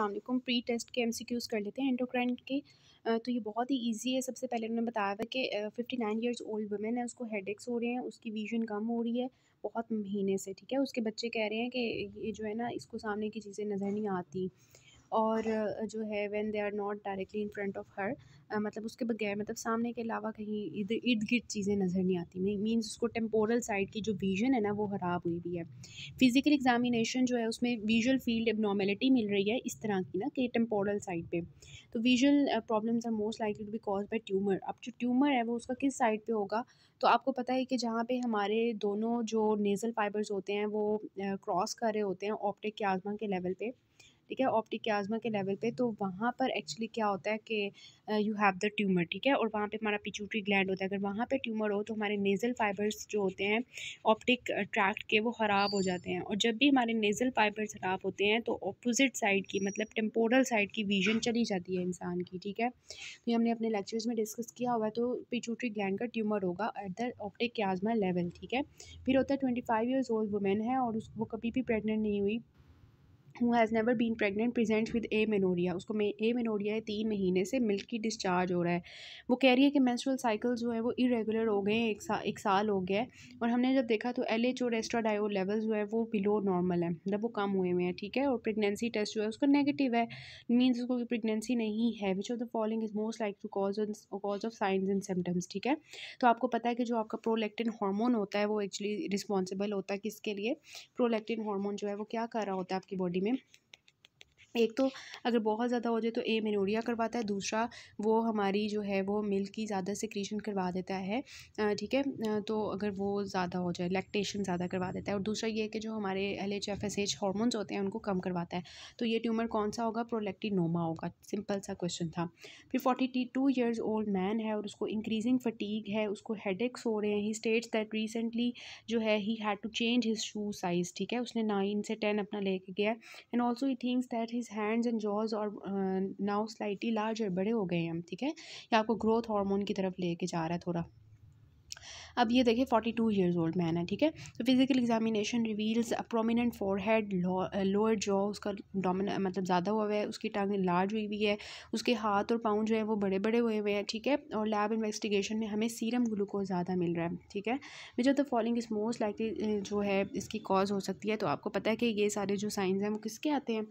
Aslam pre test के एम कर लेते हैं एंडोक्राइन के तो ये बहुत ही ईजी है सबसे पहले उन्होंने बताया था कि fifty nine years old women है उसको हेडेक्स हो रहे हैं उसकी विजन कम हो रही है बहुत महीने से ठीक है उसके बच्चे कह रहे हैं कि ये जो है ना इसको सामने की चीज़ें नज़र नहीं आती और जो है when they are not directly in front of her मतलब उसके बगैर मतलब सामने के अलावा कहीं इधर इर्द गिर्द चीज़ें नज़र नहीं आती मीन्स उसको टेम्पोरल साइड की जो विजन है ना वो ख़राब हुई हुई है फिज़िकल एग्जामिनेशन जो है उसमें विजुअल फील्ड एबनॉर्मेलिटी मिल रही है इस तरह की ना कि टेम्पोरल साइड पे तो visual problems are most likely to be cause by tumour अब जो ट्यूमर है वो उसका किस साइड पर होगा तो आपको पता है कि जहाँ पे हमारे दोनों जो नेज़ल फाइबर्स होते हैं वो क्रॉस कर रहे होते हैं ऑप्टिक के आज़मा के लेवल पे ठीक है ऑप्टिक आजमा के लेवल पे तो वहाँ पर एक्चुअली क्या होता है कि यू हैव द ट्यूमर ठीक है और वहाँ पे हमारा पिचूटरी ग्लैंड होता है अगर वहाँ पे ट्यूमर हो तो हमारे नेज़ल फाइबर्स जो होते हैं ऑप्टिक ट्रैक्ट के वो ख़राब हो जाते हैं और जब भी हमारे नेज़ल फाइबर्स ख़राब होते हैं तो अपोजिट साइड की मतलब टेम्पोरल साइड की विजन चली जाती है इंसान की ठीक है तो ये हमने अपने लेक्चर्स में डिस्कस किया हुआ है तो पिचूटरी ग्लैंड का ट्यूमर होगा at the optic chiasma level ठीक है फिर होता है twenty five years old women है और वो कभी भी प्रेगनेंट नहीं हुई who has never been pregnant present with amenorrhoea उसको मे ए मेनोरिया है तीन महीने से मिल्क की डिस्चार्ज हो रहा है वो कह रही है कि मैंस्ट्रुअल साइकिल जो है वो इरेगुलर हो गए हैं एक, सा, एक साल हो गया है और हमने जब देखा तो एल एच और एस्ट्राडायो लेवल जो है वो बिलो नॉर्मल है मतलब वो कम हुए हुए हैं ठीक है और प्रेगनेंसी टेस्ट जो है उसका नेगेटिव है मीन्स उसको प्रेगनेंसी नहीं है which of the following is most like to cause cause of signs and symptoms ठीक है तो आपको पता है कि जो आपका प्रोलेक्टिन हार्मोन होता है वो एक्चुअली रिस्पॉन्सिबल होता है किसके लिए प्रोलेक्टिन हार्मोन जो है वो क्या कर रहा होता है आपकी बॉडी में में एक तो अगर बहुत ज़्यादा हो जाए तो ए मेनोरिया करवाता है दूसरा वो हमारी जो है वो मिल्क की ज़्यादा सिक्रीशन करवा देता है ठीक है तो अगर वो ज़्यादा हो जाए लैक्टेशन ज़्यादा करवा देता है और दूसरा ये है कि जो हमारे L H F S H hormones होते हैं उनको कम करवाता है तो ये ट्यूमर कौन सा होगा प्रोलेक्टिनोमा होगा सिंपल सा क्वेश्चन था फिर forty two years old man है और उसको इंक्रीजिंग फटीक है उसको हेड हो रहे हैं ही स्टेट्स दैट रिसेंटली जो है he had to change his shoe size ठीक है उसने नाइन से टेन अपना लेके गया and also he thinks that his hands and jaws और नाउ स्लाइटली लार्ज बड़े हो गए हैं हम ठीक है ये आपको ग्रोथ हार्मोन की तरफ लेके जा रहा है थोड़ा अब ये देखिए forty two years old man है ठीक है तो physical examination reveals prominent head lower jaw उसका डोमिन मतलब ज़्यादा हुआ हुआ है उसकी टांग लार्ज हुई हुई है उसके हाथ और पाँव जो है वो बड़े बड़े हुए हुए हैं ठीक है और लैब इन्वेस्टिगेशन में हमें सीरम ग्लूकोज ज़्यादा मिल रहा है ठीक है which of the following is most likely जो है इसकी कॉज हो सकती है तो आपको पता है कि ये सारे जो साइंस हैं वो किसके आते हैं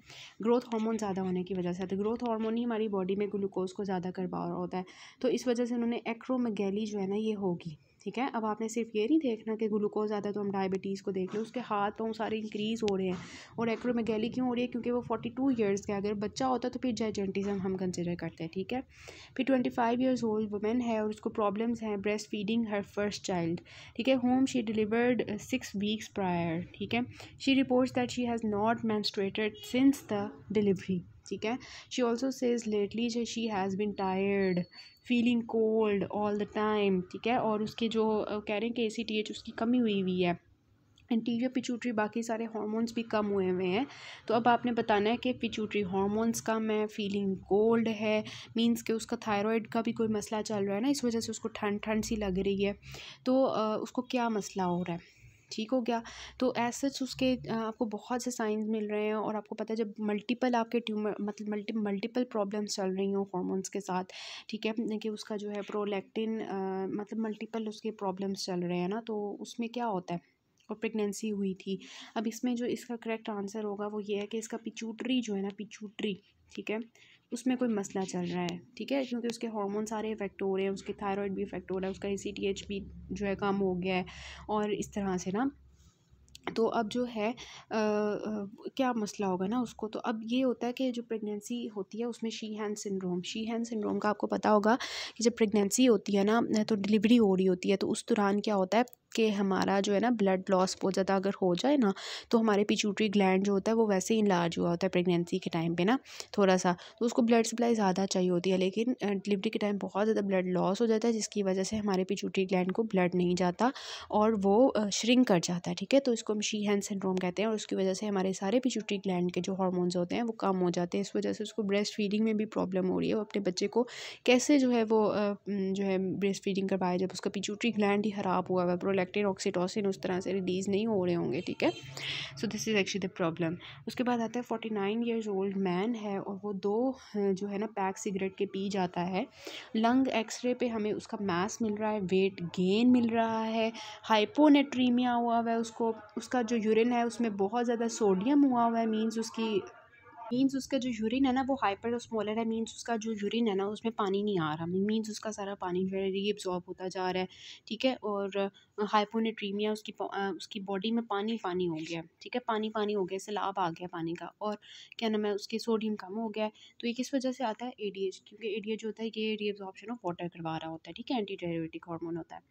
ग्रोथ हार्मोन ज़्यादा होने की वजह से आते हैं ग्रोथ हार्मोन ही हमारी बॉडी में ग्लूकोज को ज़्यादा करवा रहा होता है तो इस वजह से उन्होंने एक्रोमेगैली जो है ना ये होगी ठीक है अब आपने सिर्फ ये नहीं देखना कि ग्लूकोज ज़्यादा तो हम डायबिटीज़ को देख लें उसके हाथ पाँव सारे इंक्रीज़ हो रहे हैं और एक्रोमेगैली क्यों हो रही है क्योंकि वो फोर्टी टू ईयर्स का अगर बच्चा होता तो फिर जाइजेंटिज़म हम कंसिडर करते हैं ठीक है फिर twenty five years old women है और उसको प्रॉब्लम्स हैं breast feeding her first child ठीक है whom she delivered six weeks prior ठीक है she reports that she has not menstruated since the delivery ठीक है शी ऑल्सो सेज लेटली जो she has been tired feeling cold all the time ठीक है और उसके जो कह रहे हैं कि ए सी टी एच उसकी कमी हुई हुई है इंटीरियर पिचूटरी बाकी सारे हार्मोन्स भी कम हुए हुए हैं तो अब आपने बताना है कि पिचूटरी हार्मोन्स कम है फीलिंग कोल्ड है मींस के उसका थायराइड का भी कोई मसला चल रहा है ना इस वजह से उसको ठंड ठंड सी लग रही है तो आ, उसको क्या मसला हो रहा है ठीक हो गया तो ऐसे उसके आपको बहुत से साइंस मिल रहे हैं और आपको पता है जब मल्टीपल आपके ट्यूमर मतलब मल्टी मल्टीपल प्रॉब्लम्स चल रही हों हॉर्मोन्स के साथ ठीक है कि उसका जो है प्रोलैक्टिन मतलब मल्टीपल उसके प्रॉब्लम्स चल रहे हैं ना तो उसमें क्या होता है और प्रेगनेंसी हुई थी अब इसमें जो इसका करेक्ट आंसर होगा वो ये है कि इसका पिचूटरी जो है ना पिचूटरी ठीक है उसमें कोई मसला चल रहा है ठीक है क्योंकि उसके हार्मोन सारे इफेक्ट हो रहे हैं उसके थायराइड भी इफेक्ट हो रहा है उसका ई भी जो है कम हो गया है और इस तरह से ना तो अब जो है आ, क्या मसला होगा ना उसको तो अब ये होता है कि जो प्रेगनेंसी होती है उसमें Sheehan syndrome Sheehan syndrome का आपको पता होगा कि जब प्रेगनेंसी होती है ना तो डिलीवरी हो रही होती है तो उस दौरान क्या होता है कि हमारा जो है ना ब्लड लॉस बहुत ज़्यादा अगर हो जाए ना तो हमारे पिचूटरी ग्लैंड जो होता है वो वैसे ही इलाज हुआ होता है प्रेगनेंसी के टाइम पे ना थोड़ा सा तो उसको ब्लड सप्लाई ज़्यादा चाहिए होती है लेकिन डिलीवरी के टाइम बहुत ज़्यादा ब्लड लॉस हो जाता है जिसकी वजह से हमारे पिचूटरी ग्लैंड को ब्लड नहीं जाता और वो श्रिंक कर जाता है ठीक है तो इसको हम शी हैंड सिंड्रोम कहते हैं और उसकी वजह से हमारे सारे पिचूटरी ग्लैंड के जो हॉर्मोन्स होते हैं वो कम हो जाते हैं इस वजह से उसको ब्रेस्ट फीडिंग में भी प्रॉब्लम हो रही है वो अपने बच्चे को कैसे जो है वो जो है ब्रेस्ट फीडिंग करवाया जब उसका पिचूटरी ग्लैंड ही ख़राब हुआ हुआ है सेरोटोनिन ऑक्सीटोसिन उस तरह से रिलीज़ नहीं हो रहे होंगे ठीक है so this is actually the problem उसके बाद आता है forty nine years old man है और वो दो जो है ना पैक सिगरेट के पी जाता है लंग एक्सरे पे हमें उसका मास मिल रहा है वेट गेन मिल रहा है हाइपोनेट्रीमिया हुआ हुआ है उसको उसका जो यूरिन है उसमें बहुत ज़्यादा सोडियम हुआ हुआ है मीन्स उसकी मीन्स उसका जो यूरिन है ना वो हाइपर स्मॉलर है मीन्स उसका जो यूरिन है ना उसमें पानी नहीं आ रहा मीन्स उसका सारा पानी जो है रीअब्जॉर्ब होता जा रहा है ठीक है और हाइपोनेट्रीमिया उसकी उसकी बॉडी में पानी पानी हो गया ठीक है पानी पानी हो गया सैलाब आ गया पानी का और क्या नाम है उसके सोडियम कम हो गया तो ये किस वजह से आता है ए क्योंकि ए होता है ये रीअब्जॉर्बशन ऑफ वाटर करवा रहा होता है ठीक है एंटी डायबिटिक हार्मोन होता है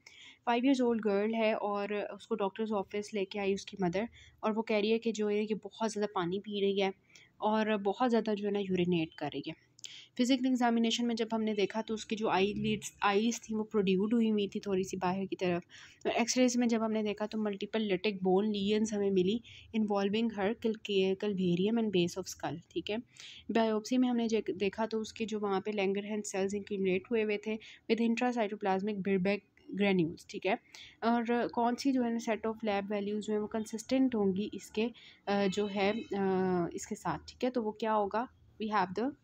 फाइव ईयर्स ओल्ड गर्ल है और उसको डॉक्टर्स ऑफिस लेके आई उसकी मदर और वो कह रही है कि जो है ये बहुत ज़्यादा पानी पी रही है और बहुत ज़्यादा जो है ना यूरिनेट कर रही है फिज़िकल एग्ज़ामिनेशन में जब हमने देखा तो उसकी जो आई लीड्स आईज थी वो प्रोड्यूड हुई हुई थी थोड़ी सी बाहर की तरफ और तो एक्सरेज में जब हमने देखा तो मल्टीपल लेटिक बोन लियंस हमें मिली involving her calvarium and base of skull ठीक है बायोप्सी में हमने देखा तो उसके जो वहाँ पर लैंगर हैंड सेल्स इंक्यूमलेट हुए हुए थे विद इंट्रासाइटोप्लाज्मिक बिरबैक ग्रेन्यूल्स ठीक है और कौन सी जो है ना सेट ऑफ लैब वैल्यूज़ जो है वो कंसिस्टेंट होंगी इसके जो है इसके साथ ठीक है तो वो क्या होगा वी हैव द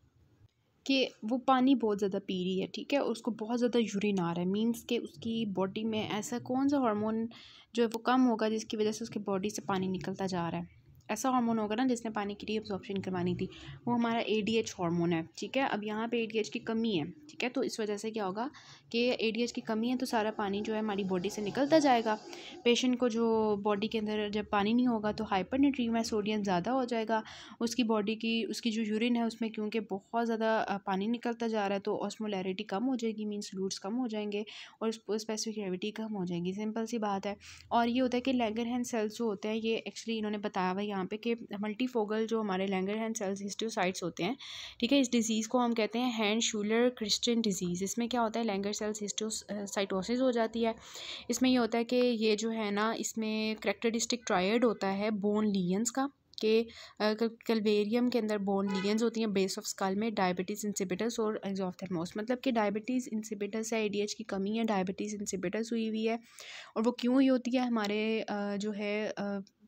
कि वो पानी बहुत ज़्यादा पी रही है ठीक है उसको बहुत ज़्यादा यूरिन आ रहा है मीन्स के उसकी बॉडी में ऐसा कौन सा हार्मोन जो है वो कम होगा जिसकी वजह से उसके बॉडी से पानी निकलता जा रहा है ऐसा हार्मोन होगा ना जिसने पानी की रीअब्जॉर्प्शन करवानी थी वो हमारा ए डी एच हारमोन है ठीक है अब यहाँ पे ए डी एच की कमी है ठीक है तो इस वजह से क्या होगा कि ए डी एच की कमी है तो सारा पानी जो है हमारी बॉडी से निकलता जाएगा पेशेंट को जो बॉडी के अंदर जब पानी नहीं होगा तो हाइपर न्यूट्रीम है सोडियम ज़्यादा हो जाएगा उसकी बॉडी की उसकी जो यूरिन है उसमें क्योंकि बहुत ज़्यादा पानी निकलता जा रहा है तो ऑस्मोलैरिटी कम हो जाएगी मीन्स रूट्स कम हो जाएंगे और स्पेसिफिक ग्रेविटी कम हो जाएगी सिंपल सी बात है और ये होता है कि लेगर हैंड सेल्स जो होते हैं ये एक्चुअली इन्होंने बताया हुआ यहाँ पे कि मल्टीफोगल जो हमारे लैंगर हैंड सेल्स हिस्टोसाइट्स होते हैं ठीक है इस डिज़ीज़ को हम कहते हैं हैंड शूलर क्रिस्टन डिज़ीज़ इसमें क्या होता है लैंगर सेल्स हिस्टोसाइटोसिस हो जाती है इसमें ये होता है कि ये जो है ना इसमें करेक्टरिस्टिक ट्रायड होता है बोन लियंस का के कलवेरियम के अंदर बोन लियन होती हैं बेस ऑफ स्कल में डायबिटीज़ इंसिबिटस और एक्जॉफ्थेमोस मतलब कि डायबिटीज़ इंसिबिटस है ए की कमी है डायबिटीज़ इंसिबिटस हुई हुई है और वो क्यों हुई होती है हमारे जो है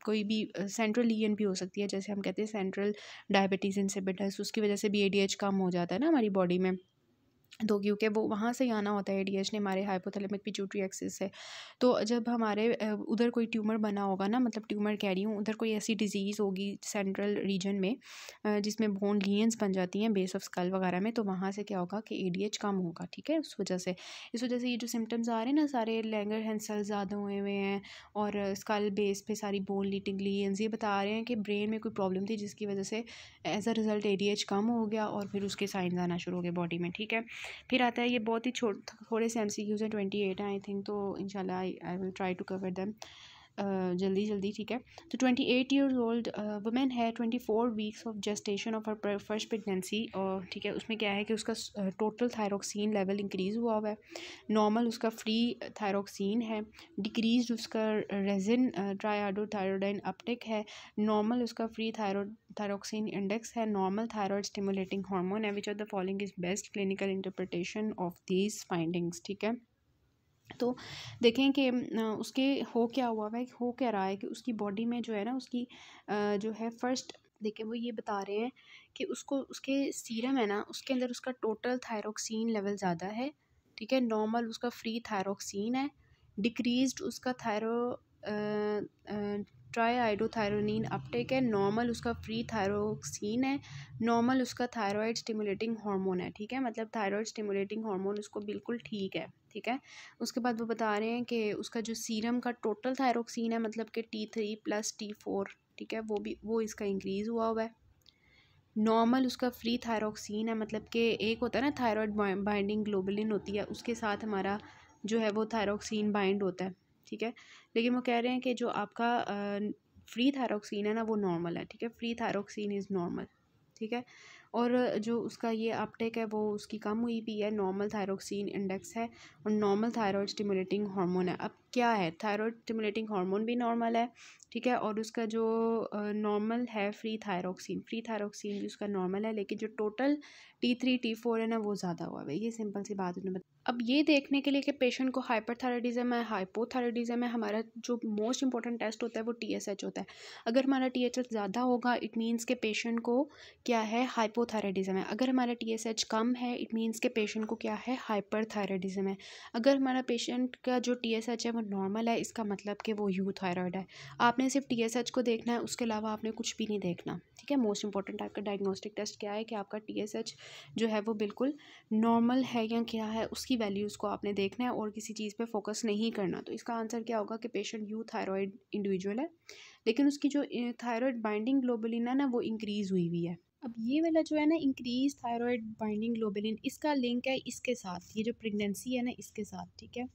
कोई भी सेंट्रल लियन भी हो सकती है जैसे हम कहते हैं सेंट्रल डायबिटीज़ इंसिबिटस उसकी वजह से भी ए कम हो जाता है ना हमारी बॉडी में तो क्योंकि वो वहाँ से ही आना होता है एडीएच ने हमारे हाइपोथैलेमिक पिट्यूटरी एक्सिस से तो जब हमारे उधर कोई ट्यूमर बना होगा ना मतलब ट्यूमर कह रही हूँ उधर कोई ऐसी डिजीज़ होगी सेंट्रल रीजन में जिसमें बोन लियंस बन जाती हैं बेस ऑफ स्कल वगैरह में तो वहाँ से क्या होगा कि एडीएच कम होगा ठीक है उस वजह से इस वजह से ये जो सिम्टम्स आ रहे हैं ना सारे लैंगर हैंड ज़्यादा हुए हुए हैं और स्कल बेस पर सारी बोन लीटिंग लियंस ये बता रहे हैं कि ब्रेन में कोई प्रॉब्लम थी जिसकी वजह से एज अ रिज़ल्ट ए कम हो गया और फिर उसके साइंस आना शुरू हो गए बॉडी में ठीक है फिर आता है ये बहुत ही छोटे थोड़े से एम सी क्यूज़ हैं ट्वेंटी एट हैं आई थिंक तो इनशाला I will try to cover them जल्दी जल्दी ठीक है तो twenty eight years old women है twenty four weeks of gestation of her first pregnancy और ठीक है उसमें क्या है कि उसका टोटल थायरोक्सिन लेवल इंक्रीज़ हुआ हुआ है नॉर्मल उसका फ्री थायरोक्सिन है डिक्रीज उसका रेजिन थायरोडाइन अपटेक है नॉर्मल उसका फ्री थायरो थायरोक्सिन इंडेक्स है नॉर्मल थायरॉयड स्टिमुलेटिंग हार्मोन है which are the following is best clinical interpretation of these findings ठीक है तो देखें कि उसके हो क्या हुआ है हो क्या रहा है कि उसकी बॉडी में जो है ना उसकी जो है फ़र्स्ट देखें वो ये बता रहे हैं कि उसको उसके सीरम है ना उसके अंदर उसका टोटल थायरोक्सिन लेवल ज़्यादा है ठीक है नॉर्मल उसका फ्री थायरोक्सिन है डिक्रीज उसका थायरो ट्राईआइडोथायरोनिन अपटेक है नॉर्मल उसका फ्री थायरोक्सिन है नॉर्मल उसका थायरॉयड स्टिमुलेटिंग हार्मोन है ठीक है मतलब थायरॉयड स्टिमुलेटिंग हार्मोन उसको बिल्कुल ठीक है ठीक है उसके बाद वो बता रहे हैं कि उसका जो सीरम का टोटल थायरोक्सिन है मतलब कि T three plus T four ठीक है वो भी वो इसका इंक्रीज़ हुआ हुआ है नॉर्मल उसका फ्री थायरोक्सिन है मतलब कि एक होता है ना थायरॉयड बाइंडिंग ग्लोबलिन होती है उसके साथ हमारा जो है वो थायरोक्सिन बाइंड होता है ठीक है लेकिन वो कह रहे हैं कि जो आपका फ्री थायरोक्सिन है ना वो नॉर्मल है ठीक है फ्री थायरोक्सिन इज़ नॉर्मल ठीक है और जो उसका ये अपटेक है वो उसकी कम हुई भी है नॉर्मल थायरोक्सिन इंडेक्स है और नॉर्मल थायरॉयड स्टिमुलेटिंग हार्मोन है अब क्या है थायरॉयड स्टिमुलेटिंग हार्मोन भी नॉर्मल है ठीक है और उसका जो नॉर्मल है फ्री थायरोक्सिन फ्री थायरोक्सिन भी उसका नॉर्मल है लेकिन जो total T three T four है ना वो ज़्यादा हुआ है ये सिंपल सी बात उन्होंने मतलब। अब ये देखने के लिए कि पेशेंट को हाइपरथायरॉयडिज्म है हाइपोथायरॉयडिज्म है हमारा जो मोस्ट इंपॉर्टेंट टेस्ट होता है वो एच होता है अगर हमारा एच ज़्यादा होगा इट मीन्स के पेशेंट को क्या है हाइपोथायरॉयडिज्म है अगर हमारा एच कम है इट मीन्स के पेशेंट को क्या है हाइपरथायरॉयडिज्म है अगर हमारा पेशेंट का जो एच है वो नॉर्मल है इसका मतलब कि वो यू थायरॉयड है आपने सिर्फ टी एस एच को देखना है उसके अलावा आपने कुछ भी नहीं देखना ठीक है मोस्ट इंपॉर्टेंट आपका डायग्नोस्टिक टेस्ट क्या है कि आपका टी एस एच जो है वो बिल्कुल नॉर्मल है या क्या है उसकी वैल्यूज़ को आपने देखना है और किसी चीज़ पर फोकस नहीं करना तो इसका आंसर क्या होगा कि पेशेंट यू थायरॉयड इंडिविजुअल है लेकिन उसकी जो थायरॉयड बाइंडिंग ग्लोबलिन है ना वो इंक्रीज़ हुई हुई है अब ये वाला जो है ना इंक्रीज थायराइड बाइंडिंग ग्लोबलिन इसका लिंक है इसके साथ ये जो प्रेगनेंसी है ना इसके साथ ठीक है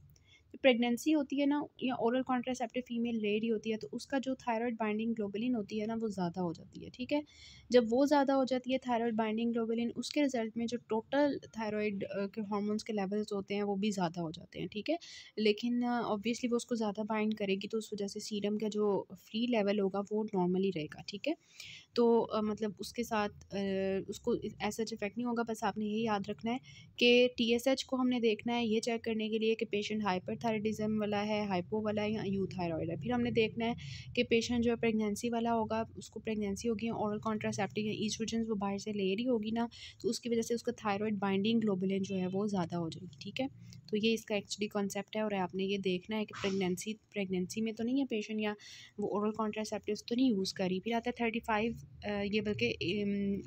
प्रेगनेंसी होती है ना या ओरल कॉन्ट्रासेप्टिव फीमेल ले रही होती है तो उसका जो थायरॉयड बाइंडिंग ग्लोबलिन होती है ना वो ज़्यादा हो जाती है ठीक है जब वो ज़्यादा हो जाती है थायरॉयड बाइंडिंग ग्लोबलिन उसके रिजल्ट में जो टोटल थायरॉयड के हार्मोन्स के लेवल्स होते हैं वो भी ज़्यादा हो जाते हैं ठीक है लेकिन ऑब्वियसली वो उसको ज़्यादा बाइंड करेगी तो उस वजह से सीरम का जो फ्री लेवल होगा वो नॉर्मली रहेगा ठीक है तो मतलब उसके साथ उसको ऐसा इफेक्ट नहीं होगा बस आपने ये याद रखना है कि टीएसएच को हमने देखना है ये चेक करने के लिए कि पेशेंट हाइपर हाइपरथायरॉयडिज्म वाला है हाइपो वाला है या यू थायरॉयड है फिर हमने देखना है कि पेशेंट जो है प्रेगनेंसी वाला होगा उसको प्रेगनेंसी होगी औरल कॉन्ट्रासेप्टिव या ईस्ट्रोजन वो बाहर से ले रही होगी ना तो उसकी वजह से उसका थायरॉयड बाइंडिंग ग्लोबुलिन जो है वो ज़्यादा हो जाएगी ठीक है तो ये इसका एक्चुअली कॉन्सेप्ट है और आपने ये देखना है कि प्रेगनेंसी प्रेगनेंसी में तो नहीं है पेशेंट या वो ओरल कॉन्ट्रासेप्टिव तो नहीं यूज़ करी फिर आता है थर्टी फाइव ये बल्कि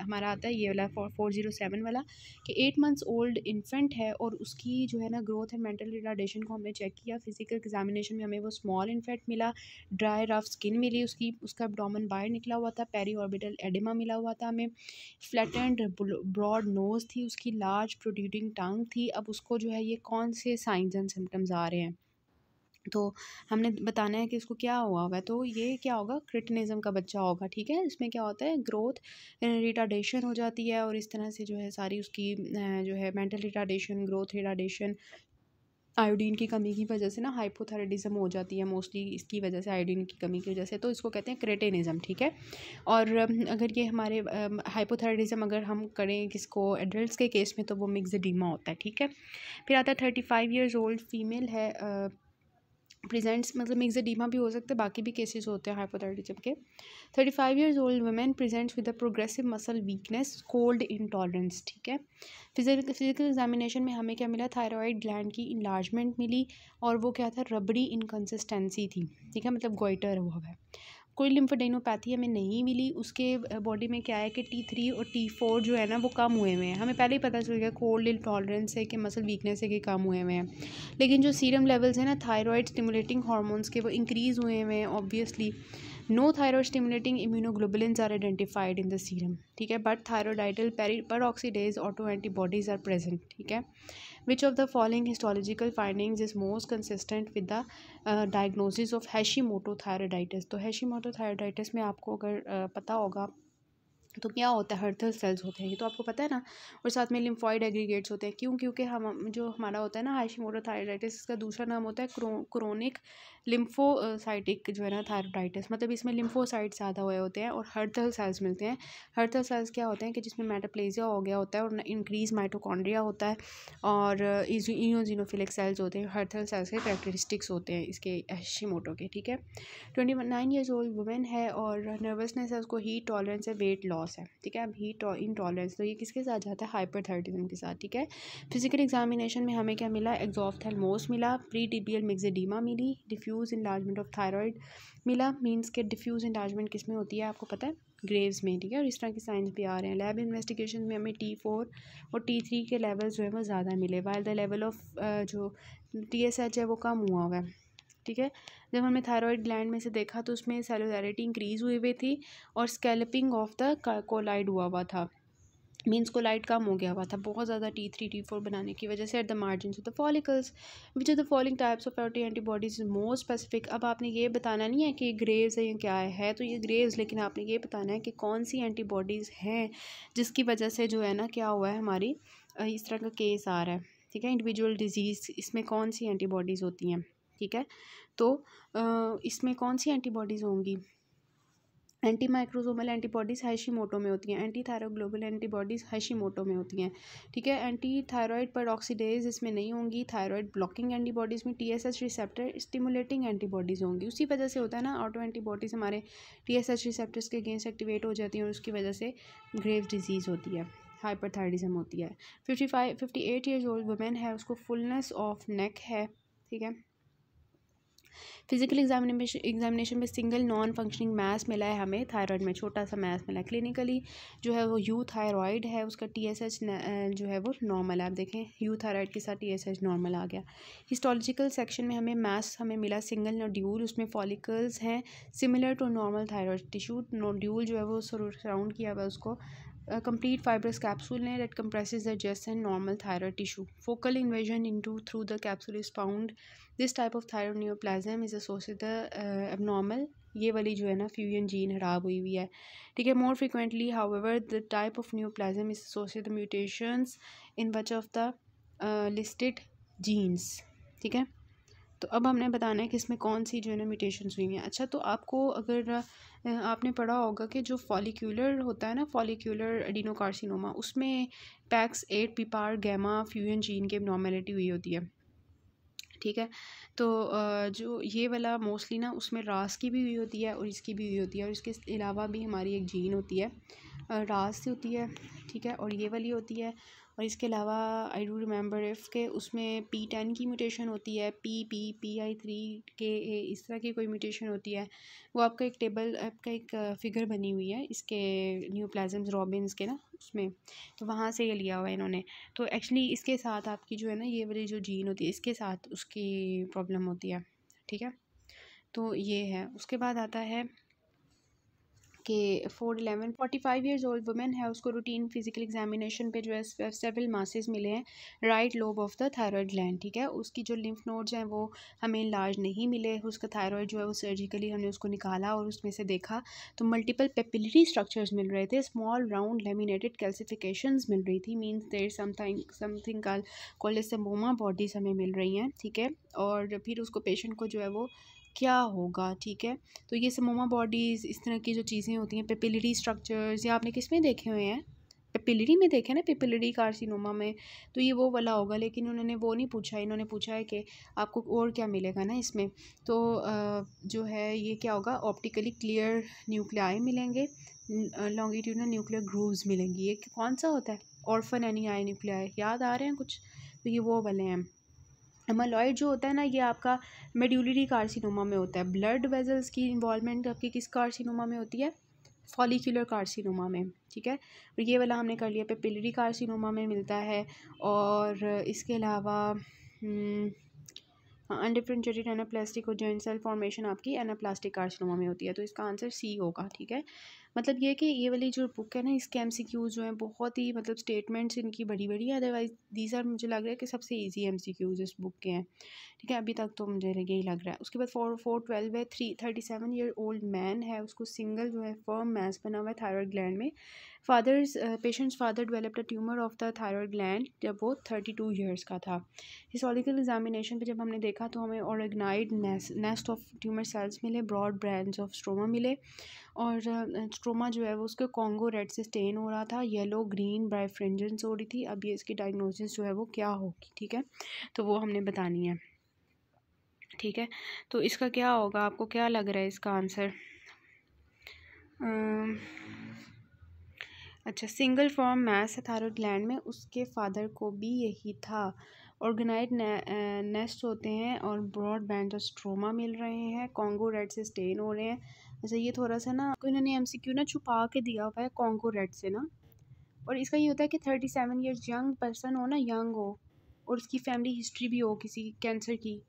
हमारा आता है ये वाला फोर फोर ज़ीरो सेवन वाला कि एट मंथ्स ओल्ड इन्फेंट है और उसकी जो है ना ग्रोथ है मेंटल रिलाडेशन को हमने चेक किया फिजिकल एग्जामिनेशन में हमें वो स्मॉल इन्फेंट मिला ड्राई रफ स्किन मिली उसकी उसका डोमन बाहर निकला हुआ था पेरी ऑर्बिटल एडिमा मिला हुआ था हमें एंड ब्रॉड नोज़ थी उसकी लार्ज प्रोड्यूटिंग टंग थी अब उसको जो है ये कौन से साइंस एंड सिम्टम्स आ रहे हैं तो हमने बताना है कि इसको क्या हुआ होगा तो ये क्या होगा क्रिटनिज़म का बच्चा होगा ठीक है इसमें क्या होता है ग्रोथ रिटार्डेशन हो जाती है और इस तरह से जो है सारी उसकी जो है mental retardation growth retardation iodine की कमी की वजह से ना हाइपोथायरॉयडिज्म हो जाती है मोस्टली इसकी वजह से आयोडीन की कमी की वजह से तो इसको कहते हैं क्रेटेनिज़म ठीक है और अगर ये हमारे हाइपोथायरॉयडिज्म अगर हम करें किसको एडल्ट के केस में तो वो मिक्स डीमा होता है ठीक है फिर आता है thirty five years old female है आ, प्रेजेंट्स मतलब डीमा भी हो सकते हैं बाकी भी केसेस होते हैं हाइपोथायरॉयडिज्म के thirty five years old women presents with a progressive muscle weakness cold intolerance ठीक है फिजिकल फिजिकल एग्जामिनेशन में हमें क्या मिला थायराइड ग्लैंड की इलार्जमेंट मिली और वो क्या था रबड़ी इनकन्सिस्टेंसी थी ठीक है मतलब गोइटर हुआ है कोई लिम्फोडेनोपैथी हमें नहीं मिली उसके बॉडी में क्या है कि टी थ्री और टी फोर जो है ना वो कम हुए हुए हैं हमें पहले ही पता चल गया कोल्ड इंटॉलरेंस है कि मसल वीकनेस है कि कम हुए हुए हैं लेकिन जो सीरम लेवल्स हैं ना थायराइड स्टिमुलेटिंग हार्मोन्स के वो इंक्रीज़ हुए हुए हैं obviously no thyroid stimulating immunoglobulins are identified in the serum ठीक है but thyroidal peroxidase auto antibodies are present ठीक है which of the following histological findings is most consistent with the diagnosis of Hashimoto thyroiditis तो हैशी मोटोथायरोडाइटिस में आपको अगर पता होगा तो क्या होता है हर्थल सेल्स होते हैं ये तो आपको पता है ना और साथ में लिम्फॉइड एग्रीगेट्स होते हैं क्यों क्योंकि हम जो हमारा होता है ना हाइशी मोटोथायरोडाइटिस इसका दूसरा नाम होता है क्रो क्रोनिक लिम्फोसाइटिक जो है ना थायरोटाइटिस मतलब इसमें लिम्फोसाइट ज़्यादा हुए होते हैं और हर्थल सेल्स मिलते हैं हर्थल सेल्स क्या होते हैं कि जिसमें मेटाप्लेजिया हो गया होता है और इंक्रीज माइटोकॉन्ड्रिया होता है और इनोजिनोफिलिक सेल्स होते हैं हर्थल सेल्स के करेक्टरिस्टिक्स होते हैं इसके एशिमोटो के ठीक है twenty nine years old women है और नर्वसनेस है उसको हीट टॉलरेंस है वेट लॉस है ठीक है अब हीट इनटॉलरेंस तो ये किसके साथ जाता है हाइपरथायरटिज्म के साथ ठीक है फिजिकल एग्जामिनेशन में हमें क्या मिला एग्जॉफ मिला प्री टिबियल मिक्सडीमा मिली diffuse diffuse enlargement of thyroid मिला मीन्स के डिफ्यूज़ इंलार्जमेंट किस में होती है आपको पता है ग्रेव्स में ठीक है और इस तरह के साइंस भी आ रहे हैं लैब इन्वेस्टिगेशन में हमें टी फोर और टी थ्री के लेवल जो है वो ज़्यादा मिले वाइल द लेवल ऑफ जो टी एस एच है वो कम हुआ हुआ है ठीक है जब हमने थायरॉयड ग्लैंड में से देखा तो उसमें सेलोलैरिटी इंक्रीज़ हुई हुई थी और स्केलपिंग ऑफ द कोलाइड हुआ हुआ था मीन्स लाइट कम हो गया हुआ था बहुत ज़्यादा टी थ्री टी फोर बनाने की वजह से at the margin of the follicles which are the following types of एटी एंटीबॉडीज मोर स्पेसिफिक अब आपने ये बताना नहीं है कि ग्रेव्स है या क्या है तो ये ग्रेव्स लेकिन आपने ये बताना है कि कौन सी एंटीबॉडीज़ हैं जिसकी वजह से जो है ना क्या हुआ है हमारी इस तरह का केस आ रहा है ठीक है इंडिविजुअल डिजीज़ इसमें कौन सी एंटीबॉडीज़ होती हैं ठीक है तो इसमें कौन सी एंटीबॉडीज़ होंगी एंटी माइक्रोजोमल एंटीबॉडीज़ हाइशीमोटो में होती हैं एंटी थायरोग्लोबल एंटीबॉडीज़ हाइशीमोटो में होती हैं ठीक है एंटी थायरॉयड ऑक्सीडेज इसमें नहीं होंगी थायरॉयड ब्लॉकिंग एंटीबॉडीज़ में T S H receptor stimulating antibodies होंगी उसी वजह से होता है ना ऑटो एंटीबॉडीज़ हमारे टी एस एच रिसेप्टर्स के अगेंस्ट एक्टिवेट हो जाती हैं और उसकी वजह से ग्रेव डिजीज़ होती है हाइपरथायडिज्म होती है fifty five fifty eight years old women है उसको फुलनेस ऑफ नेक है ठीक है फिजिकल एग्जामिनेशन एग्जामिनेशन में सिंगल नॉन फंक्शनिंग मैस मिला है हमें थायराइड में छोटा सा मैस मिला क्लिनिकली जो है वो यू थायराइड है उसका टी एस एच जो है वो नॉर्मल है आप देखें यू थायराइड के साथ टी एस एच नॉर्मल आ गया हिस्टोलॉजिकल सेक्शन में हमें मैस हमें मिला सिंगल नोड्यूल उसमें फॉलिकल्स हैं similar to normal thyroid tissue nodule जो है वो सराउंड किया हुआ उसको कंप्लीट फाइब्रस कैप्सूल है that compress the adjacent and normal thyroid tissue focal invasion into through the capsule is found this type of thyroid neoplasm is associate the abnormal ये वाली जो है ना fusion gene खराब हुई हुई है ठीक है more frequently however the type of neoplasm is associate the mutations in which of the listed jeans ठीक है तो अब हमने बताना है कि इसमें कौन सी जो है ना म्यूटेशन हुई हैं अच्छा तो आपको अगर आपने पढ़ा होगा कि जो फॉलिक्यूलर होता है ना फॉलिक्यूलर एडिनोकार्सिनोमा उसमें PAX eight PPAR gamma fusion gene की नॉर्मेलिटी हुई होती है ठीक है तो जो ये वाला मोस्टली ना उसमें रास की भी हुई होती है और इसकी भी हुई होती है और इसके अलावा भी हमारी एक जीन होती है रास से होती है ठीक है और ये वाली होती है और इसके अलावा आई डू रिमेम्बर इफ़ के उसमें पी टेन की म्यूटेशन होती है P P P I three K A इस तरह की कोई म्यूटेशन होती है वो आपका एक टेबल आपका एक फिगर बनी हुई है इसके न्यू प्लाजम्स रॉबिन्स के ना उसमें तो वहाँ से ये लिया हुआ है इन्होंने तो एक्चुअली इसके साथ आपकी जो है ना ये वाली जो जीन होती है इसके साथ उसकी प्रॉब्लम होती है ठीक है तो ये है उसके बाद आता है कि four eleven forty five years old women है उसको रूटीन फिजिकल एग्जामिनेशन पे जो है सेवल मासेज मिले हैं right lobe of the thyroid gland ठीक है उसकी जो लिम्फ नोड्स हैं वो हमें लार्ज नहीं मिले उसका थायराइड जो है वो सर्जिकली हमने उसको निकाला और उसमें से देखा तो मल्टीपल पेपिलरी स्ट्रक्चर्स मिल रहे थे स्मॉल राउंड लेमिनेटेड कैल्सिफिकेशन मिल रही थी मीन्स देर समथिंग समथिंग कॉलेज से मोमा बॉडीज़ हमें मिल रही हैं ठीक है और फिर उसको पेशेंट को जो है वो क्या होगा ठीक है तो ये समोमा बॉडीज़ इस तरह की जो चीज़ें होती हैं पेपिलरी स्ट्रक्चर्स या आपने किस में देखे हुए हैं पेपिलरी में देखे ना पेपिलरी कार्सिनोमा में तो ये वो वाला होगा लेकिन उन्होंने वो नहीं पूछा इन्होंने पूछा है कि आपको और क्या मिलेगा ना इसमें तो जो है ये क्या होगा ऑप्टिकली क्लियर न्यूक्लियाई मिलेंगे लॉन्गिट्यूडल न्यूक्लियर ग्रूव्स मिलेंगी ये कौन सा होता है ऑर्फन एनी आई न्यूक्लियाई याद आ रहे हैं कुछ तो ये वो वाले हैं अमालॉयड जो होता है ना ये आपका मेड्यूलरी कार्सिनोमा में होता है ब्लड वेजल्स की इन्वॉलमेंट आपकी किस कार्सिनोमा में होती है फॉलिकुलर कार्सिनोमा में ठीक है और ये वाला हमने कर लिया पेपिलरी कार्सिनोमा में मिलता है और इसके अलावा अनडिफ्रेंशिएटेड हम्म, एनाप्लास्टिक हाँ, और जॉइंट सेल फॉर्मेशन आपकी एनाप्लास्टिक कार्सिनोमा में होती है तो इसका आंसर सी होगा ठीक है मतलब ये कि ये वाली जो बुक है ना इसके एम सी क्यूज जो हैं बहुत ही मतलब स्टेटमेंट्स इनकी बड़ी बड़ी है अदरवाइज दीज आर मुझे लग रहा है कि सबसे ईजी एम सी क्यूज इस बुक के हैं ठीक है अभी तक तो मुझे यही लग रहा है उसके बाद फोर फोर ट्वेल्व है three thirty seven year old man है उसको सिंगल जो है फर्म मैस बना हुआ है थायरॉयड ग्लैंड में fathers patients father developed a tumour of the thyroid gland जब वो थर्टी टू ईयर्स का था हिस्टोरिकल एग्जामिनेशन पे जब हमने देखा तो हमें organoid nest of tumour cells मिले ब्रॉड ब्रांड्स ऑफ स्ट्रोमा मिले और स्ट्रोमा जो है वो उसके कॉन्गो रेड से स्टेन हो रहा था येलो ग्रीन ब्राइफ्रेंजेंस हो रही थी अब ये इसकी डायग्नोसिस जो है वो क्या होगी ठीक है तो वो हमने बतानी है ठीक है तो इसका क्या होगा आपको क्या लग रहा है इसका आंसर आ... अच्छा सिंगल फॉर्म मैस है ग्लैंड में उसके फादर को भी यही था ऑर्गेनाइड नेस्ट होते हैं और ब्रॉड बैंड स्ट्रोमा मिल रहे हैं कॉन्गो रेड से स्टेन हो रहे हैं अच्छा ये थोड़ा सा ना इन्होंने एम सी क्यू ना छुपा के दिया हुआ है कॉन्गो रेड से ना और इसका ये होता है कि thirty seven years young person हो ना यंग हो और उसकी फैमिली हिस्ट्री भी हो किसी कैंसर की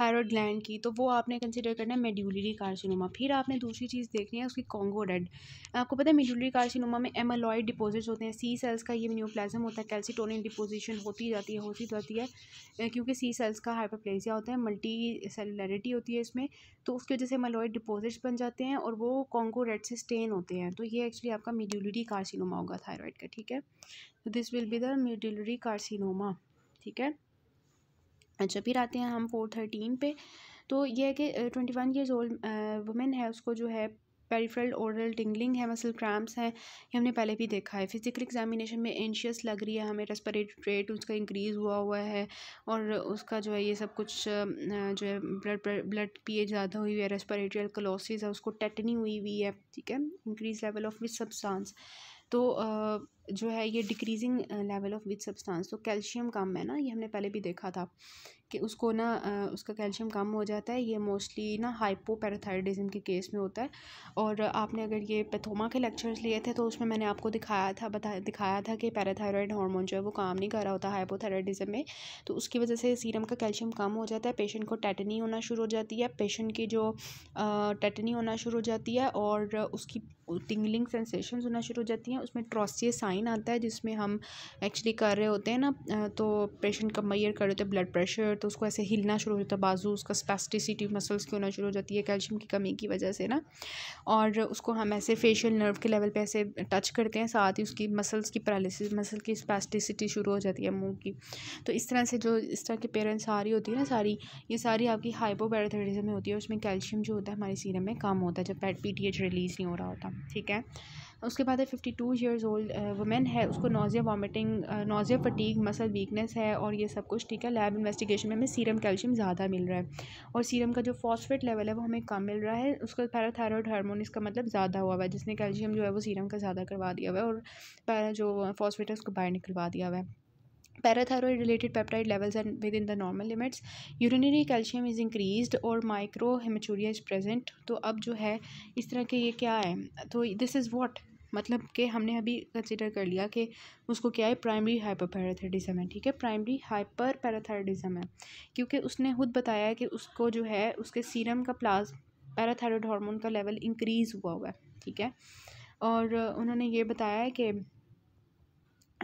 थायरॉयड ग्लैंड की तो वो आपने कंसिडर करना है मेड्यूलरी कार्सिनोमा फिर आपने दूसरी चीज़ देखनी है उसकी कॉन्गो रेड आपको पता है मेड्यूलरी कार्सिनोमा में एमलॉयड डिपोजिट्स होते हैं सी सेल्स का ये न्यूप्लाजम होता है कैल्सिटोनिन डिपोजिशन होती जाती है होती जाती है क्योंकि सी सेल्स का हाइपरप्लेजिया होता है मल्टी सेलुलरिटी होती है इसमें तो उसकी वजह से एमलॉयड डिपोजिट्स बन जाते हैं और वो कॉन्गो रेड से स्टेन होते हैं तो ये एक्चुअली आपका मेड्यूलरी कार्सिनोमा होगा थायरॉयड का ठीक है this will be the medullary carcinoma ठीक है अच्छा फिर आते हैं हम फोर थर्टीन पे तो ये है कि twenty one years old women है उसको जो है पेरीफ्रल ओरल टिंगलिंग है मसल क्रैम्प्स हैं ये हमने पहले भी देखा है फिजिकल एग्जामिनेशन में एनशियस लग रही है हमें रेस्परेटरी रेट उसका इंक्रीज़ हुआ हुआ है और उसका जो है ये सब कुछ जो है ब्लड ब्लड एच ज़्यादा हुई हुई है रेस्परेटरी एल्कलोसिस है उसको टेटनी हुई हुई है ठीक है increase level of which substance तो जो है ये decreasing level of which substance तो कैल्शियम कम है ना ये हमने पहले भी देखा था कि उसको ना उसका कैल्शियम कम हो जाता है ये मोस्टली ना हाइपोपैराथायरडिज्म के केस में होता है और आपने अगर ये पैथोमा के लेक्चर्स लिए थे तो उसमें मैंने आपको दिखाया था बता दिखाया था कि पैराथायरॉयड हार्मोन जो है वो काम नहीं कर रहा होता हाइपोथायरॉयडिज्म में तो उसकी वजह से सीरम का कैल्शियम कम हो जाता है पेशेंट को टैटनी होना शुरू हो जाती है पेशेंट की जो टैटनी होना शुरू हो जाती है और उसकी टिंगलिंग सेंसेशन होना शुरू हो जाती हैं उसमें ट्रॉसिय साइन आता है जिसमें हम एक्चुअली कर रहे होते हैं ना तो पेशेंट का मैयर कर रहे होते हैं ब्लड प्रेशर तो उसको ऐसे हिलना शुरू हो जाता है बाजू उसका स्पेस्टिसिटी मसल्स की होना शुरू हो जाती है कैल्शियम की कमी की वजह से ना और उसको हम ऐसे फेशियल नर्व के लेवल पे ऐसे टच करते हैं साथ ही उसकी मसल्स की पैरालिसिस मसल की स्पेस्टिसिटी शुरू हो जाती है मुँह की तो इस तरह से जो इस तरह की पेरेंट्स सारी होती है ना सारी ये सारी आपकी में होती है उसमें कैल्शियम जो होता है हमारे सीरम में कम होता है जब पी टी एच रिलीज़ नहीं हो रहा होता ठीक है उसके बाद है fifty two years old women है उसको nausea vomiting nausea fatigue muscle weakness है और ये सब कुछ ठीक है लैब इन्वेस्टिगेशन में हमें सीरम कैल्शियम ज़्यादा मिल रहा है और सीरम का जो फॉस्फेट लेवल है वो हमें कम मिल रहा है उसका पैराथायरॉयड हार्मोन इसका मतलब ज़्यादा हुआ हुआ है जिसने कैल्शियम जो है वो सीरम का ज़्यादा करवा दिया हुआ है और पैरा जो फॉस्फेट है उसको बाहर निकलवा दिया हुआ है parathyroid related peptide levels are within the normal limits urinary calcium is increased और माइक्रो हेमेचूरिया इज़ प्रेजेंट तो अब जो है इस तरह के ये क्या है तो दिस इज़ वॉट मतलब कि हमने अभी कंसिडर कर लिया कि उसको क्या है प्राइमरी हाइपर पैराथायडिज्म है ठीक है प्राइमरी हाइपर पैराथायडिज्म है क्योंकि उसने खुद बताया है कि उसको जो है उसके सीरम का प्लाज पैराथायरॉयड हार्मोन का लेवल इंक्रीज़ हुआ हुआ है ठीक है और उन्होंने ये बताया है कि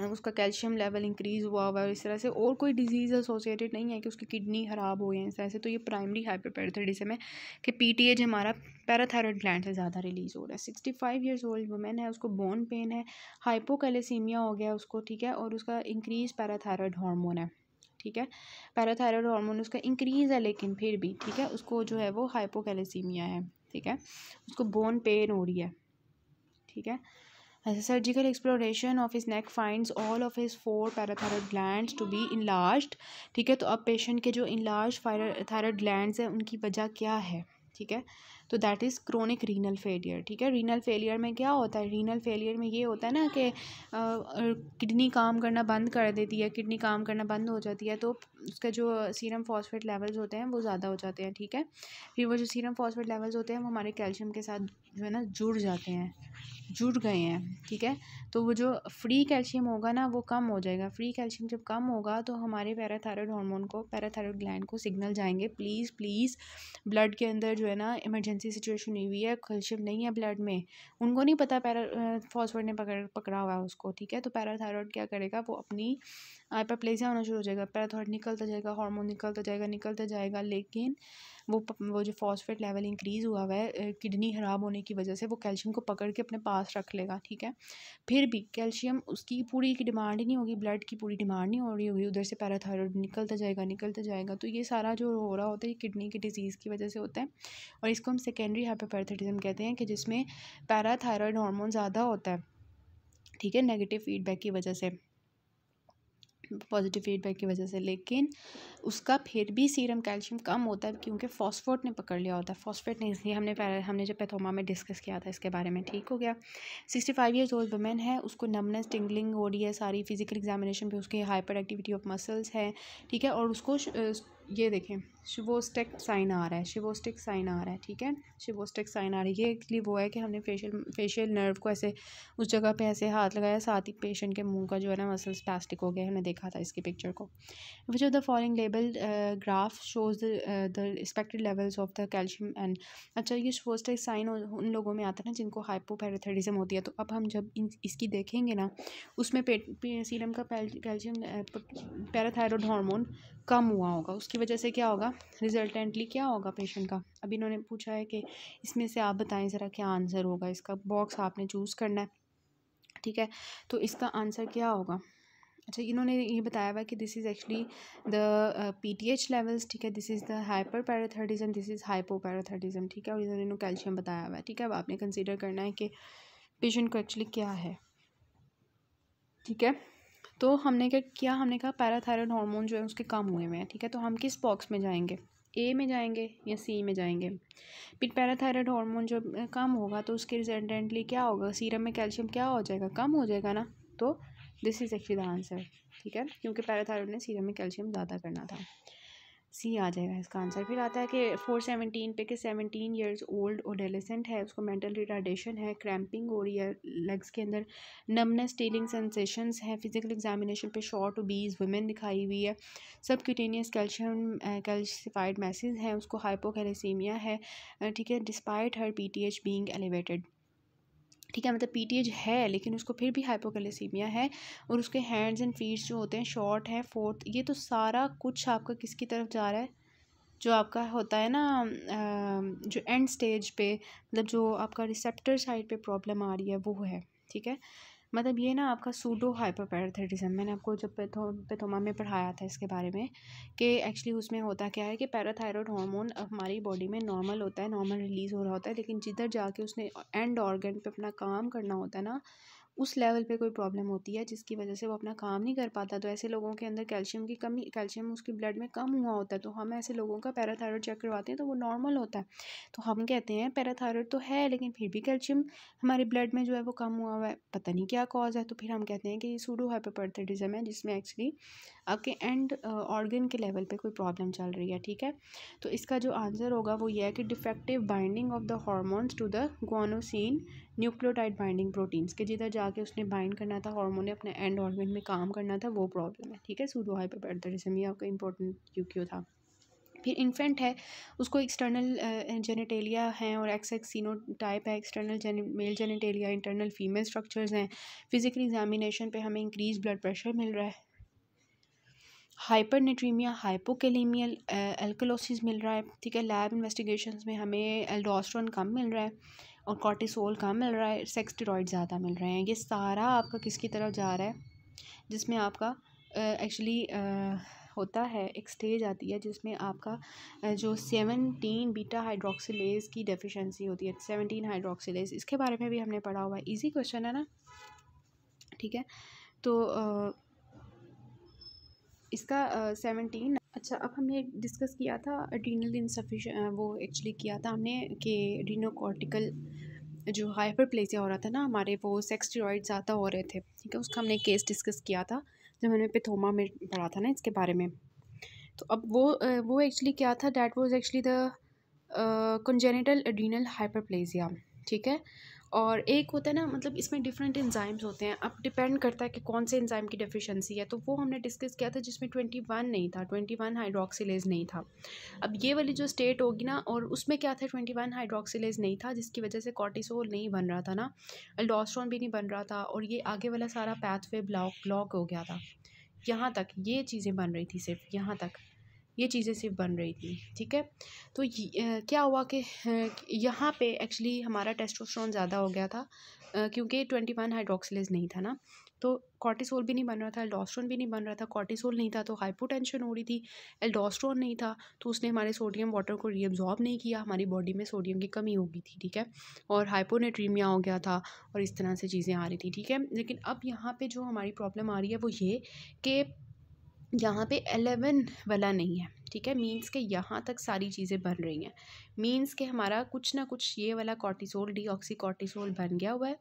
उसका कैल्शियम लेवल इंक्रीज़ हुआ हुआ है इस तरह से और कोई डिजीज़ एसोसिएटेड नहीं है कि उसकी किडनी ख़राब हो है इस तरह से तो ये प्राइमरी हाइपरपैराथायरॉयडिज्म है कि पी हमारा पैराथायरॉयड ग्लैंड से ज़्यादा रिलीज़ हो रहा है sixty five years old women है उसको बोन पेन है हाइपोकैलेसीमिया हो गया उसको ठीक है और उसका इंक्रीज पैराथायरॉयड हार्मोन है ठीक है पैराथायरॉयड हार्मोन उसका इंक्रीज़ है लेकिन फिर भी ठीक है उसको जो है वो हाइपोकैलेसीमिया है ठीक है उसको बोन पेन हो रही है ठीक है अच्छा surgical exploration of his neck find all of his four parathyroid gland to be in ठीक है तो अब पेशेंट के जो इन लार्ज फायर ग्लैंड हैं उनकी वजह क्या है ठीक है तो that is chronic renal failure ठीक है रीनल फेलियर में क्या होता है रीनल फेलियर में ये होता है ना कि किडनी काम करना बंद कर देती है किडनी काम करना बंद हो जाती है तो उसका जो सीरम फॉस्फेट लेवल्स होते हैं वो ज़्यादा हो जाते हैं ठीक है फिर वो जो सीरम फॉस्फेट लेवल्स होते हैं वो हमारे कैल्शियम के साथ जो है ना जुड़ जाते हैं जुड़ गए हैं ठीक है तो वो जो फ्री कैल्शियम होगा ना वो कम हो जाएगा फ्री कैल्शियम जब कम होगा तो हमारे पैराथायरॉयड हार्मोन को पैराथायरॉयड ग्लैंड को सिग्नल जाएंगे प्लीज़ प्लीज़ ब्लड के अंदर जो है ना इमरजेंसी इमरजेंसी सिचुएशन हुई हुई है कैल्शियम नहीं है ब्लड में उनको नहीं पता पैरा फॉसफर्ड ने पकड़ पकड़ा हुआ है उसको ठीक है तो पैराथायरॉयड क्या करेगा वो अपनी हाइपरप्लेसिया होना शुरू हो जाएगा पैराथायरॉयड निकलता जाएगा हार्मोन निकलता जाएगा निकलता जाएगा लेकिन वो वो जो फॉस्फेट लेवल इंक्रीज़ हुआ हुआ है किडनी ख़राब होने की वजह से वो कैल्शियम को पकड़ के अपने पास रख लेगा ठीक है फिर भी कैल्शियम उसकी पूरी की डिमांड ही नहीं होगी ब्लड की पूरी डिमांड नहीं हो रही होगी उधर से पैराथायरॉयड निकलता जाएगा निकलता जाएगा तो ये सारा जो हो रहा होता है ये किडनी की डिजीज़ की वजह से होता है और इसको हम सेकेंडरी हाइपोपैराथायरॉयडिज्म कहते हैं कि जिसमें पैराथायरॉयड हार्मोन ज़्यादा होता है ठीक है नेगेटिव फीडबैक की वजह से पॉजिटिव फीडबैक की वजह से लेकिन उसका फिर भी सीरम कैल्शियम कम होता है क्योंकि फॉस्फोट ने पकड़ लिया होता है फॉस्फेट ने इसलिए हमने हमने जब पैथोमा में डिस्कस किया था इसके बारे में ठीक हो गया sixty five years old women है उसको नमनेस टिंगलिंग हो रही है सारी फिजिकल एग्जामिनेशन पे उसकी हाइपर एक्टिविटी ऑफ मसल्स है ठीक है और उसको ये देखें शिवोस्टिक साइन आ रहा है शिवोस्टिक साइन आ रहा है ठीक है शिवोस्टिक साइन आ रही है ये एक्चुअली वो है कि हमने फेशियल फेशियल नर्व को ऐसे उस जगह पे ऐसे हाथ लगाया साथ ही पेशेंट के मुंह का जो है ना मसल्स प्लास्टिक हो गया हमने देखा था इसकी पिक्चर को which of the following label graph shows the respected levels of the calcium and अच्छा ये शिवोस्टिक साइन उन लोगों में आता है ना जिनको हाइपोपैराथायडिज्म होती है तो अब हम जब इन, इसकी देखेंगे ना उसमें पेट सीरम का कैल्शियम पैराथायरोड हार्मोन कम हुआ होगा उसकी वजह से क्या होगा रिजल्टेंटली क्या होगा पेशेंट का अभी इन्होंने पूछा है कि इसमें से आप बताएं ज़रा क्या आंसर होगा इसका बॉक्स आपने चूज़ करना है ठीक है तो इसका आंसर क्या होगा अच्छा इन्होंने ये बताया हुआ कि this is actually the P T H levels ठीक है this is the hyper parathyroidism this is hypo parathyroidism ठीक है और इन्होंने कैल्शियम बताया हुआ है ठीक है अब आपने कंसिडर करना है कि पेशेंट को एक्चुअली क्या है ठीक है तो हमने क्या किया हमने कहा पैराथायरॉयड हार्मोन जो है उसके कम हुए हुए हैं ठीक है तो हम किस बॉक्स में जाएंगे ए में जाएंगे या सी में जाएंगे फिर पैराथायरॉयड हार्मोन जो कम होगा तो उसके रिजल्टेंटली क्या होगा सीरम में कैल्शियम क्या हो जाएगा कम हो जाएगा ना तो this is actually the answer ठीक है क्योंकि पैराथायरॉयड ने सीरम में कैल्शियम ज़्यादा करना था सी आ जाएगा इसका आंसर फिर आता है कि फोर सेवनटीन पे कि सेवनटीन ईयर्स ओल्ड और डेलिसेंट है उसको मेंटल रिटार्डेशन है क्रैम्पिंग हो रही है लेग्स के अंदर नमनेस टीलिंग सेंसेशंस है फिजिकल एग्जामिनेशन पे शॉर्ट बीज वुमेन दिखाई हुई है सब क्यूटेनियस कैल्शियम कैल्शिफाइड मैसेज है उसको हाइपोकैलेसीमिया है ठीक है despite her P T H being elevated ठीक है मतलब पी है लेकिन उसको फिर भी हाइपोकलेसीमिया है और उसके हैंड्स एंड फीट्स जो होते हैं शॉर्ट हैं फोर्थ ये तो सारा कुछ आपका किसकी तरफ जा रहा है जो आपका होता है ना जो एंड स्टेज पे मतलब जो आपका रिसेप्टर साइड पे प्रॉब्लम आ रही है वो है ठीक है मतलब ये ना आपका सूडो हाइपोपैराथायरॉयडिज्म मैंने आपको जब पेथो तो, पेथोमा तो में पढ़ाया था इसके बारे में कि एक्चुअली उसमें होता क्या है कि पैराथायरॉयड हार्मोन हमारी बॉडी में नॉर्मल होता है नॉर्मल रिलीज़ हो रहा होता है लेकिन जिधर जाके उसने एंड ऑर्गन पे अपना काम करना होता है ना उस लेवल पे कोई प्रॉब्लम होती है जिसकी वजह से वो अपना काम नहीं कर पाता तो ऐसे लोगों के अंदर कैल्शियम की कमी कैल्शियम उसके ब्लड में कम हुआ होता है तो हम ऐसे लोगों का पैराथायरॉयड चेक करवाते हैं तो वो नॉर्मल होता है तो हम कहते हैं पैराथायरॉयड तो है लेकिन फिर भी कैल्शियम हमारे ब्लड में जो है वो कम हुआ हुआ है पता नहीं क्या कॉज है तो फिर हम कहते हैं कि ये सूडो हाइपोपर्थेटिज्म है जिसमें एक्चुअली आपके एंड ऑर्गन के लेवल पे कोई प्रॉब्लम चल रही है ठीक है तो इसका जो आंसर होगा वो ये है कि defective binding of the hormones to the guanosine nucleotide binding proteins के जिधर जाके उसने बाइंड करना था हार्मोन ने अपने एंड ऑर्गन में काम करना था वो प्रॉब्लम है ठीक है सूडो हाइपोपेटरिज्म ये आपका इंपॉर्टेंट क्यों क्यों था फिर इन्फेंट है उसको एक्सटर्नल जेनेटेलिया हैं और एक्स एक्स सीनो टाइप है external male genitalia internal female structures हैं फिजिकल एग्जामिनेशन पे हमें इंक्रीज ब्लड प्रेशर मिल रहा है हाइपर न्यूट्रीमिया हाइपोकेलीमियल एल्कोलोसिस मिल रहा है ठीक है लैब इन्वेस्टिगेशन में हमें एल्डोस्ट्रॉन कम मिल रहा है और कॉर्टिसोल कम मिल रहा है सेक्सटेरॉइड ज़्यादा मिल रहे हैं ये सारा आपका किसकी तरफ जा रहा है जिसमें आपका एक्चुअली eh, eh, होता है एक स्टेज आती है जिसमें आपका eh, जो सेवनटीन बीटा हाइड्रोक्सीज़ की डेफिशिएंसी होती है सेवनटीन हाइड्रोक्सीज इसके बारे में भी हमने पढ़ा हुआ है इजी क्वेश्चन है ना ठीक है तो इसका सेवनटीन अच्छा अब हमने डिस्कस किया था अडीनल इनसफिश वो एक्चुअली किया था हमने कि अड्रीनोकॉर्टिकल जो हाइपर प्लेसिया हो रहा था ना हमारे वो सेक्सटीरॉइड ज़्यादा हो रहे थे ठीक है उसका हमने केस डिस्कस किया था जब हमने पेथोमा में पढ़ा था ना इसके बारे में तो अब वो वो एक्चुअली क्या था that was actually the congenital adrenal hyper ठीक है और एक होता है ना मतलब इसमें डिफरेंट इंजाइम्स होते हैं अब डिपेंड करता है कि कौन से इंजाइम की डिफिशेंसी है तो वो हमने डिस्कस किया था जिसमें ट्वेंटी वन नहीं था ट्वेंटी वन हाइड्रोक्सीलेज नहीं था अब ये वाली जो स्टेट होगी ना और उसमें क्या था ट्वेंटी वन हाइड्रोक्सीलेज नहीं था जिसकी वजह से कॉर्टिसोल नहीं बन रहा था ना अल्डोस्ट्रॉन भी नहीं बन रहा था और ये आगे वाला सारा पैथवे ब्लॉक ब्लॉक हो गया था यहाँ तक ये चीज़ें बन रही थी सिर्फ यहाँ तक ये चीज़ें सिर्फ बन रही थी ठीक है तो क्या हुआ कि यहाँ पे एक्चुअली हमारा टेस्टोस्ट्रॉन ज़्यादा हो गया था क्योंकि ट्वेंटी वन हाइड्रोक्सिलेज नहीं था ना तो कॉर्टिसोल भी नहीं बन रहा था एल्डोस्ट्रॉन भी नहीं बन रहा था कॉर्टिसोल नहीं था तो हाइपोटेंशन हो रही थी एल्डोस्ट्रॉन नहीं था तो उसने हमारे सोडियम वाटर को रीअब्जॉर्ब नहीं किया हमारी बॉडी में सोडियम की कमी हो गई थी ठीक है और हाइपोनेट्रीमिया हो गया था और इस तरह से चीज़ें आ रही थी ठीक है लेकिन अब यहाँ पर जो हमारी प्रॉब्लम आ रही है वो ये कि यहाँ पे एलेवन वाला नहीं है ठीक है मीन्स के यहाँ तक सारी चीज़ें बन रही हैं मीन्स के हमारा कुछ ना कुछ ये वाला कॉर्टिसोल डी ऑक्सी कॉर्टिसोल बन गया हुआ है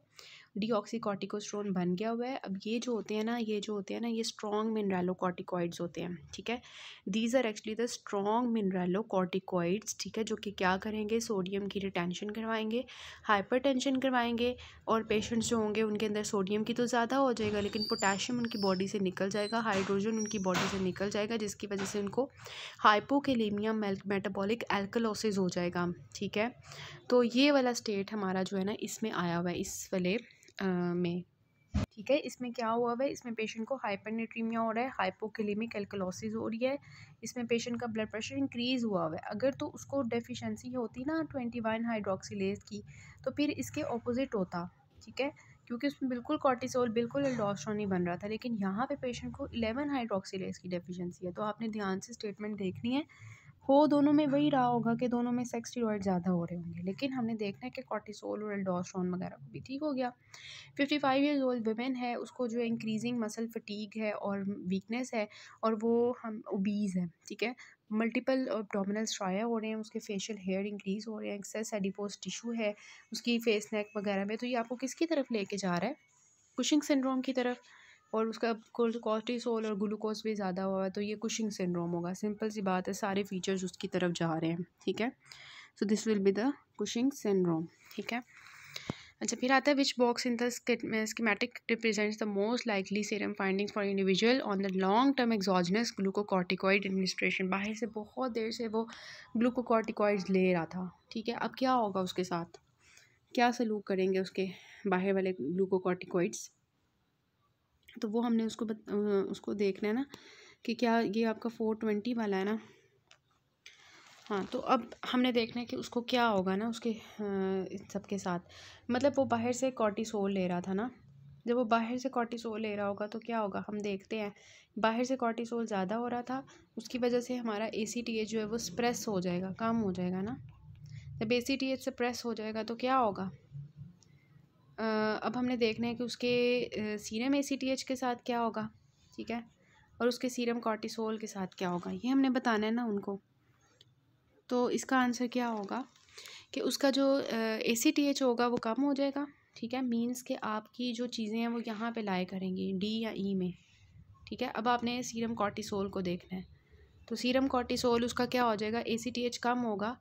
डीऑक्सीकॉर्टिकोस्ट्रोन बन गया हुआ है अब ये जो होते हैं ना ये जो होते हैं ना ये स्ट्रॉन्ग मिनरलोकॉर्टिकॉइड्स होते हैं ठीक है these are actually the strong mineralocorticoids ठीक है जो कि क्या करेंगे सोडियम की रिटेंशन करवाएंगे टेंशन करवाएंगे और पेशेंट्स जो होंगे उनके अंदर सोडियम की तो ज़्यादा हो जाएगा लेकिन पोटेशियम उनकी बॉडी से निकल जाएगा हाइड्रोजन उनकी बॉडी से निकल जाएगा जिसकी वजह से उनको हाइपोकेलेमिया मेटाबॉलिक एल्कलोसिस हो जाएगा ठीक है तो ये वाला स्टेट हमारा जो है ना इसमें आया हुआ है इस वाले में ठीक है इसमें क्या हुआ है इसमें पेशेंट को हाइपरनेट्रीमिया हो रहा है हाइपोकलीमिक एल्कोलोसिस हो रही है इसमें पेशेंट का ब्लड प्रेशर इंक्रीज़ हुआ हुआ है अगर तो उसको डेफिशिएंसी होती ना ट्वेंटी वन हाइड्रोक्सीज की तो फिर इसके ऑपोजिट होता ठीक है क्योंकि उसमें बिल्कुल कॉर्टिसोल बिल्कुल एल्डोस्ट्रॉन नहीं बन रहा था लेकिन यहाँ पे पेशेंट को इलेवन हाइड्रोक्सीज की डेफिशेंसी है तो आपने ध्यान से स्टेटमेंट देखनी है हो दोनों में वही रहा होगा कि दोनों में सेक्स स्टीरॉयड ज़्यादा हो रहे होंगे लेकिन हमने देखना है कि कॉर्टिसोल और एल्डोस्ट्रॉन वगैरह को भी ठीक हो गया fifty five years old women है उसको जो है इंक्रीजिंग मसल फटीक है और वीकनेस है और वो हम ओबीज़ है ठीक है मल्टीपल एब्डोमिनल स्ट्राया हो रहे हैं उसके फेशियल हेयर इंक्रीज़ हो रहे हैं एक्सेस एडिपोज टिशू है उसकी फेस नेक वगैरह में तो ये आपको किसकी तरफ लेके जा रहा है कुशिंग सिंड्रोम की तरफ और उसका कॉर्टिसोल और ग्लूकोज भी ज़्यादा हुआ है तो ये कुशिंग सिंड्रोम होगा सिंपल सी बात है सारे फीचर्स उसकी तरफ जा रहे हैं ठीक है so this will be the Cushing syndrome ठीक है अच्छा फिर आता है which box in the schematic represents the most likely serum finding for individual on the long term exogenous glucocorticoid administration बाहर से बहुत देर से वो ग्लूकोकॉर्टिकॉइड ले रहा था ठीक है अब क्या होगा उसके साथ क्या सलूक करेंगे उसके बाहर वाले ग्लूकोकॉर्टिकॉइड्स तो वो हमने उसको बत, उसको देखना है ना कि क्या ये आपका फ़ोर ट्वेंटी वाला है ना हाँ तो अब हमने देखना है कि उसको क्या होगा ना उसके सबके साथ मतलब वो बाहर से कॉटी ले रहा था ना जब वो बाहर से कॉटी ले रहा होगा तो क्या होगा हम देखते हैं बाहर से कॉटी ज़्यादा हो रहा था उसकी वजह से हमारा ए जो है वो स्प्रेस हो जाएगा कम हो जाएगा ना जब A C T H press हो जाएगा तो क्या होगा अब हमने देखना है कि उसके सीरम ए के साथ क्या होगा ठीक है और उसके सीरम कॉर्टिसोल के साथ क्या होगा ये हमने बताना है ना उनको तो इसका आंसर क्या होगा कि उसका जो ए सी टी एच होगा वो कम हो जाएगा ठीक है मींस कि आपकी जो चीज़ें हैं वो यहाँ पे लाए करेंगी डी या ई e में ठीक है अब आपने सीरम कॉर्टिसोल को देखना है तो सीरम कॉर्टिसोल उसका क्या हो जाएगा ए सी टी एच कम होगा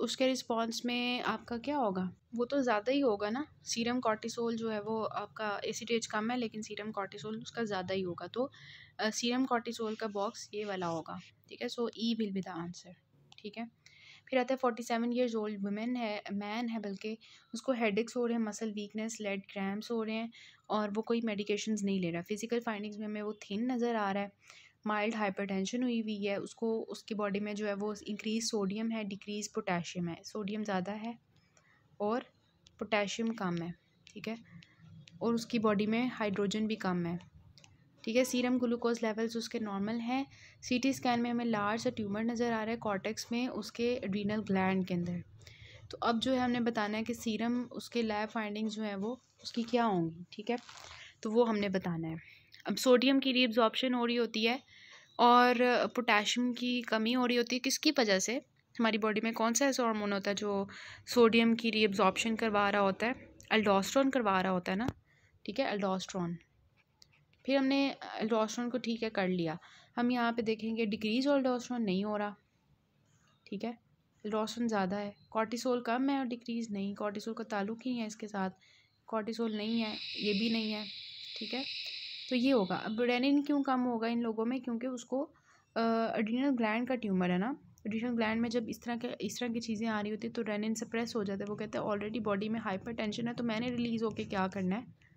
उसके रिस्पॉन्स में आपका क्या होगा वो तो ज़्यादा ही होगा ना सीरम कॉर्टिसोल जो है वो आपका एसिडेज कम है लेकिन सीरम कॉर्टिसोल उसका ज़्यादा ही होगा तो सीरम कॉर्टिसोल का बॉक्स ये वाला होगा ठीक है so E will be the answer ठीक है फिर आता है forty seven years old women है मैन है बल्कि उसको हेड हो रहे हैं मसल वीकनेस लेड क्रैम्प्स हो रहे हैं और वो कोई मेडिकेशंस नहीं ले रहा फिज़िकल फाइंडिंग्स में हमें वो थिन नज़र आ रहा है माइल्ड हाइपरटेंशन हुई हुई है उसको उसकी बॉडी में जो है वो इंक्रीज सोडियम है डिक्रीज़ पोटेशियम है सोडियम ज़्यादा है और पोटेशियम कम है ठीक है और उसकी बॉडी में हाइड्रोजन भी कम है ठीक है सीरम ग्लूकोज लेवल्स उसके नॉर्मल हैं सीटी स्कैन में हमें लार्ज ट्यूमर नज़र आ रहा है कॉर्टेक्स में उसके एड्रीनल ग्लैंड के अंदर तो अब जो है हमने बताना है कि सीरम उसके लैब फाइंडिंग जो है वो उसकी क्या होंगी ठीक है तो वो हमने बताना है अब सोडियम की रीअब्जॉर्बशन हो रही होती है और पोटाशियम की कमी हो रही होती है किसकी वजह से हमारी बॉडी में कौन सा ऐसा हार्मोन होता है जो सोडियम की रीअब्जॉर्बशन करवा रहा होता है अल्डोस्ट्रॉन करवा रहा होता है ना ठीक है अल्डोस्ट्रॉन फिर हमने अल्डोस्ट्रॉन को ठीक है कर लिया हम यहाँ पे देखेंगे डिक्रीज अल्डोस्ट्रॉन नहीं हो रहा ठीक है अल्डोस्ट्रॉन ज़्यादा है कॉर्टिसोल कम है और डिक्रीज नहीं कॉर्टिसोल का ताल्लुक ही है इसके साथ कॉर्टिसोल नहीं है ये भी नहीं है ठीक है तो ये होगा अब रेनिन क्यों कम होगा इन लोगों में क्योंकि उसको अडीनल ग्लैंड का ट्यूमर है ना एडिशनल ग्लैंड में जब इस तरह के इस तरह की चीज़ें आ रही होती तो रेनिन सप्रेस हो जाता है वो कहते हैं ऑलरेडी बॉडी में हाइपर टेंशन है तो मैंने रिलीज़ होके क्या करना है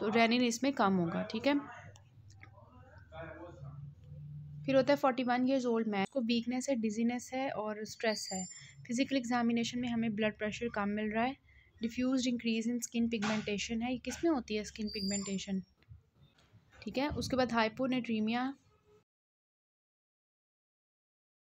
तो रेनिन इसमें कम होगा ठीक है फिर होता है forty one years old man को वीकनेस है डिजीनेस है और स्ट्रेस है फिजिकल एग्जामिनेशन में हमें ब्लड प्रेशर कम मिल रहा है diffuse increase in skin pigmentation है ये किस में होती है स्किन पिगमेंटेशन ठीक है उसके बाद हाइपोनेट्रीमिया